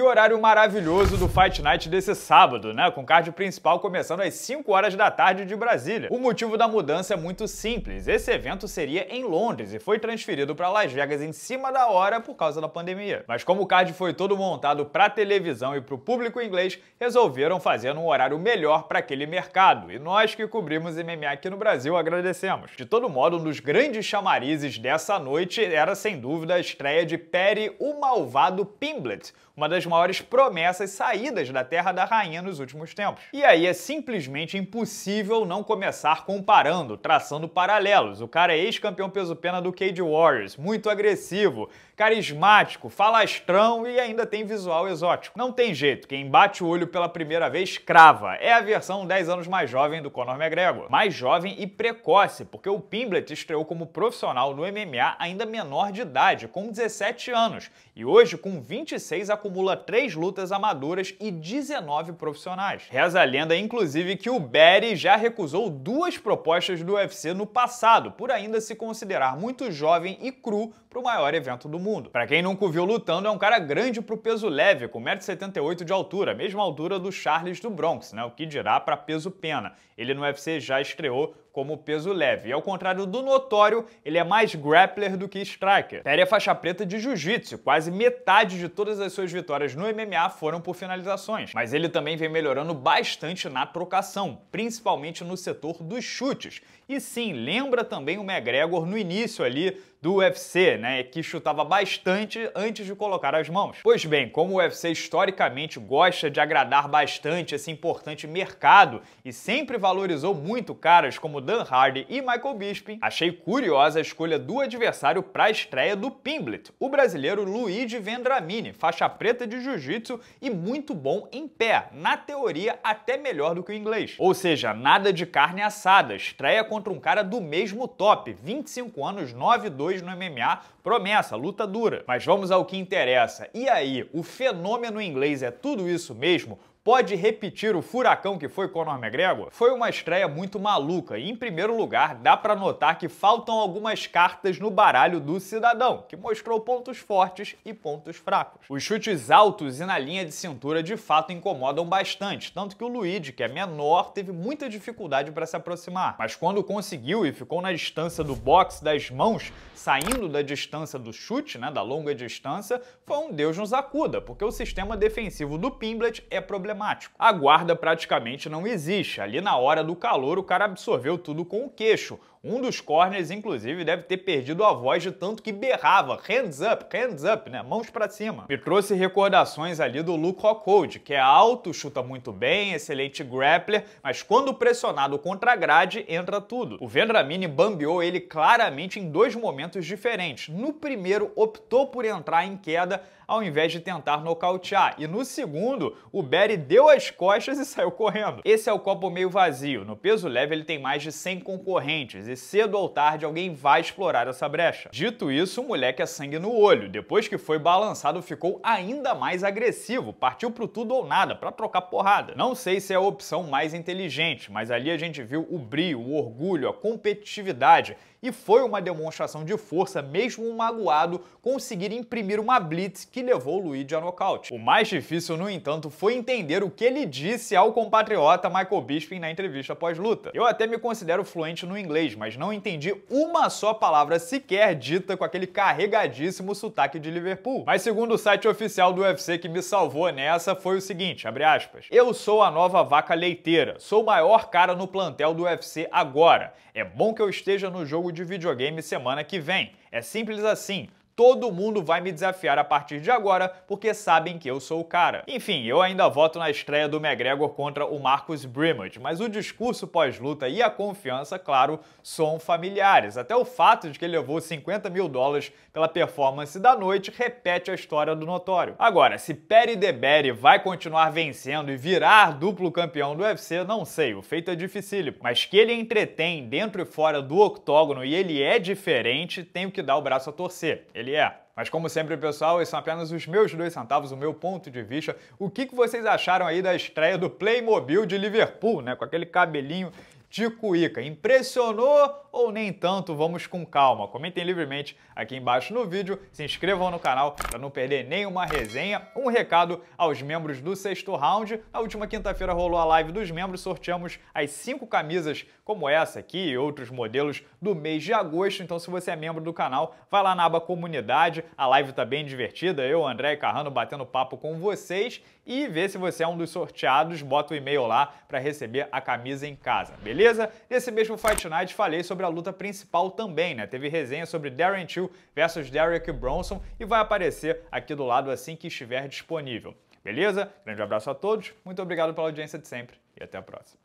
Que horário maravilhoso do Fight Night desse sábado, né? Com o card principal começando às 5 horas da tarde de Brasília. O motivo da mudança é muito simples. Esse evento seria em Londres e foi transferido para Las Vegas em cima da hora por causa da pandemia. Mas como o card foi todo montado para televisão e para o público inglês, resolveram fazer um horário melhor para aquele mercado. E nós que cobrimos MMA aqui no Brasil agradecemos. De todo modo, um dos grandes chamarizes dessa noite era sem dúvida a estreia de Perry o Malvado Pimblet, uma das maiores promessas saídas da Terra da Rainha nos últimos tempos. E aí é simplesmente impossível não começar comparando, traçando paralelos. O cara é ex-campeão peso-pena do Cage Warriors, muito agressivo, carismático, falastrão e ainda tem visual exótico. Não tem jeito, quem bate o olho pela primeira vez crava. É a versão 10 anos mais jovem do Conor McGregor. Mais jovem e precoce, porque o Pimblet estreou como profissional no MMA ainda menor de idade, com 17 anos, e hoje com 26 acumula três lutas amadoras e 19 profissionais. Reza a lenda, inclusive, que o Barry já recusou duas propostas do UFC no passado, por ainda se considerar muito jovem e cru para o maior evento do mundo. Para quem nunca o viu lutando, é um cara grande pro peso leve, com 1,78m de altura, mesma altura do Charles do Bronx, né? o que dirá para peso pena. Ele no UFC já estreou como peso leve. E ao contrário do notório, ele é mais grappler do que striker. Perry é faixa preta de jiu-jitsu, quase metade de todas as suas vitórias vitórias no MMA foram por finalizações, mas ele também vem melhorando bastante na trocação, principalmente no setor dos chutes. E sim, lembra também o McGregor no início ali do UFC, né, que chutava bastante antes de colocar as mãos. Pois bem, como o UFC historicamente gosta de agradar bastante esse importante mercado e sempre valorizou muito caras como Dan Hardy e Michael Bisping, achei curiosa a escolha do adversário para a estreia do Pimblet, o brasileiro Luigi Vendramini, faixa preta de jiu-jitsu e muito bom em pé, na teoria até melhor do que o inglês. Ou seja, nada de carne assada, estreia contra um cara do mesmo top, 25 anos, 9-2 2 no MMA Promessa, luta dura. Mas vamos ao que interessa. E aí, o fenômeno inglês é tudo isso mesmo? Pode repetir o furacão que foi Conor McGregor? Foi uma estreia muito maluca e, em primeiro lugar, dá para notar que faltam algumas cartas no baralho do cidadão, que mostrou pontos fortes e pontos fracos. Os chutes altos e na linha de cintura de fato incomodam bastante, tanto que o Luigi, que é menor, teve muita dificuldade para se aproximar. Mas quando conseguiu e ficou na distância do boxe das mãos, saindo da distância distância do chute, né, da longa distância, foi um Deus nos acuda, porque o sistema defensivo do Pimblet é problemático. A guarda praticamente não existe. Ali na hora do calor, o cara absorveu tudo com o queixo. Um dos corners, inclusive, deve ter perdido a voz de tanto que berrava, hands up, hands up, né? Mãos para cima. Me trouxe recordações ali do Luke Rockhold, que é alto, chuta muito bem, excelente grappler, mas quando pressionado contra a grade, entra tudo. O Vendramini bambeou ele claramente em dois momentos diferentes. No primeiro, optou por entrar em queda ao invés de tentar nocautear. E no segundo, o Berry deu as costas e saiu correndo. Esse é o copo meio vazio. No peso leve, ele tem mais de 100 concorrentes cedo ou tarde alguém vai explorar essa brecha. Dito isso, o moleque é sangue no olho. Depois que foi balançado, ficou ainda mais agressivo, partiu pro tudo ou nada, para trocar porrada. Não sei se é a opção mais inteligente, mas ali a gente viu o brio, o orgulho, a competitividade e foi uma demonstração de força, mesmo um magoado, conseguir imprimir uma blitz que levou o Luigi a nocaute. O mais difícil, no entanto, foi entender o que ele disse ao compatriota Michael Bisping na entrevista pós-luta. Eu até me considero fluente no inglês, mas não entendi uma só palavra sequer dita com aquele carregadíssimo sotaque de Liverpool. Mas segundo o site oficial do UFC que me salvou nessa, foi o seguinte, abre aspas, eu sou a nova vaca leiteira, sou o maior cara no plantel do UFC agora. É bom que eu esteja no jogo de videogame semana que vem. É simples assim todo mundo vai me desafiar a partir de agora porque sabem que eu sou o cara. Enfim, eu ainda voto na estreia do McGregor contra o Marcus Brimage, mas o discurso pós-luta e a confiança, claro, são familiares. Até o fato de que ele levou 50 mil dólares pela performance da noite repete a história do notório. Agora, se Perry DeBerry vai continuar vencendo e virar duplo campeão do UFC, não sei, o feito é dificílimo. Mas que ele entretém dentro e fora do octógono e ele é diferente, tenho que dar o braço a torcer. Ele ele é. Mas como sempre, pessoal, esses são apenas os meus dois centavos, o meu ponto de vista. O que, que vocês acharam aí da estreia do Playmobil de Liverpool, né? Com aquele cabelinho de Cuíca impressionou ou nem tanto? Vamos com calma. Comentem livremente aqui embaixo no vídeo, se inscrevam no canal para não perder nenhuma resenha. Um recado aos membros do sexto round. Na última quinta-feira rolou a live dos membros, sorteamos as cinco camisas como essa aqui e outros modelos do mês de agosto. Então, se você é membro do canal, vai lá na aba comunidade. A live tá bem divertida, eu, André e Carrano batendo papo com vocês e vê se você é um dos sorteados, bota o e-mail lá para receber a camisa em casa. Beleza? beleza? Nesse mesmo Fight Night falei sobre a luta principal também, né? Teve resenha sobre Darren Till versus Derek Bronson e vai aparecer aqui do lado assim que estiver disponível. Beleza? Grande abraço a todos, muito obrigado pela audiência de sempre e até a próxima.